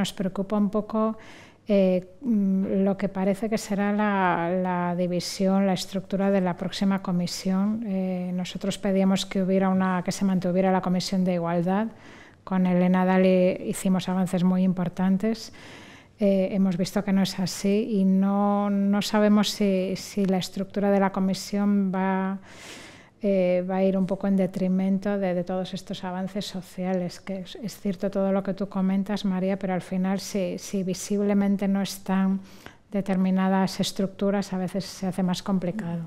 nos preocupa un poco eh, mm, lo que parece que será la, división, la estructura de la próxima comisión. Eh, nosotros pedíamos que hubiera una, que se mantuviera la comisión de igualdad. Con Elena Dali hicimos avances muy importantes. Eh, hemos visto que no es así y no, no sabemos si, si la estructura de la comisión va eh, va a ir un poco en detrimento de, todos estos avances sociales, que es, cierto todo lo que tú comentas, María, pero al final si, si visiblemente no están determinadas estructuras, a veces se hace más complicado.